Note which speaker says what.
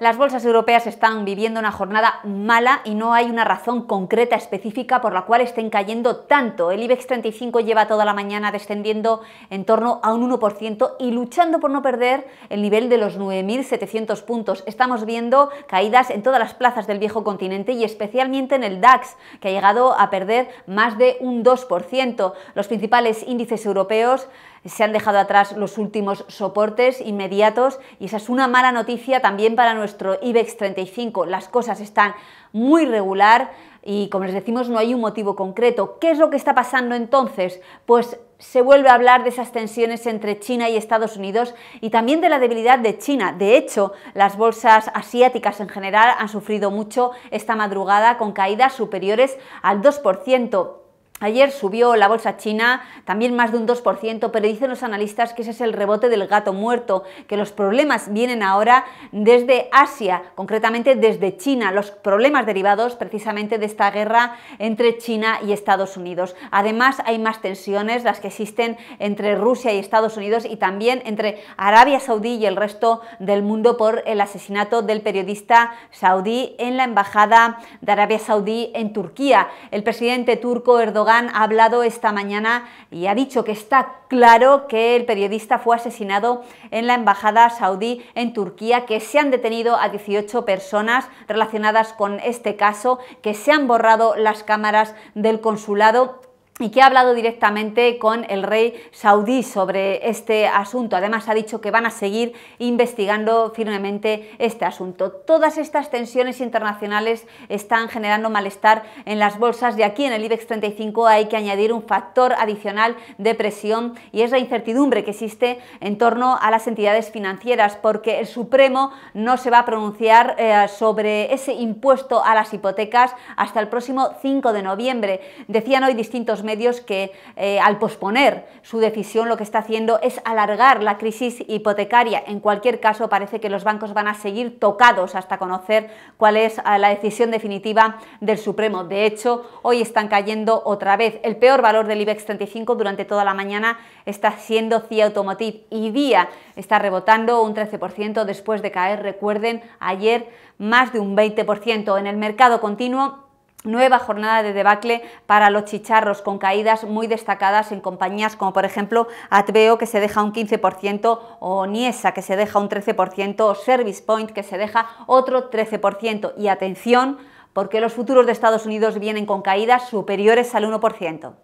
Speaker 1: Las bolsas europeas están viviendo una jornada mala y no hay una razón concreta específica por la cual estén cayendo tanto. El IBEX 35 lleva toda la mañana descendiendo en torno a un 1% y luchando por no perder el nivel de los 9.700 puntos. Estamos viendo caídas en todas las plazas del viejo continente y especialmente en el DAX, que ha llegado a perder más de un 2%. Los principales índices europeos se han dejado atrás los últimos soportes inmediatos y esa es una mala noticia también para nuestro IBEX 35. Las cosas están muy regular y como les decimos no hay un motivo concreto. ¿Qué es lo que está pasando entonces? Pues se vuelve a hablar de esas tensiones entre China y Estados Unidos y también de la debilidad de China. De hecho, las bolsas asiáticas en general han sufrido mucho esta madrugada con caídas superiores al 2%. Ayer subió la bolsa china también más de un 2%, pero dicen los analistas que ese es el rebote del gato muerto, que los problemas vienen ahora desde Asia, concretamente desde China, los problemas derivados precisamente de esta guerra entre China y Estados Unidos. Además hay más tensiones, las que existen entre Rusia y Estados Unidos y también entre Arabia Saudí y el resto del mundo por el asesinato del periodista saudí en la embajada de Arabia Saudí en Turquía. El presidente turco Erdogan ha hablado esta mañana y ha dicho que está claro que el periodista fue asesinado en la embajada saudí en Turquía, que se han detenido a 18 personas relacionadas con este caso, que se han borrado las cámaras del consulado y que ha hablado directamente con el rey saudí sobre este asunto. Además ha dicho que van a seguir investigando firmemente este asunto. Todas estas tensiones internacionales están generando malestar en las bolsas y aquí en el IBEX 35 hay que añadir un factor adicional de presión y es la incertidumbre que existe en torno a las entidades financieras porque el Supremo no se va a pronunciar eh, sobre ese impuesto a las hipotecas hasta el próximo 5 de noviembre. Decían hoy distintos medios que eh, al posponer su decisión lo que está haciendo es alargar la crisis hipotecaria. En cualquier caso, parece que los bancos van a seguir tocados hasta conocer cuál es eh, la decisión definitiva del Supremo. De hecho, hoy están cayendo otra vez. El peor valor del IBEX 35 durante toda la mañana está siendo CIA Automotive y día está rebotando un 13% después de caer, recuerden, ayer más de un 20%. En el mercado continuo Nueva jornada de debacle para los chicharros, con caídas muy destacadas en compañías como por ejemplo Atveo, que se deja un 15%, o Niesa, que se deja un 13%, o Service Point, que se deja otro 13%. Y atención, porque los futuros de Estados Unidos vienen con caídas superiores al 1%.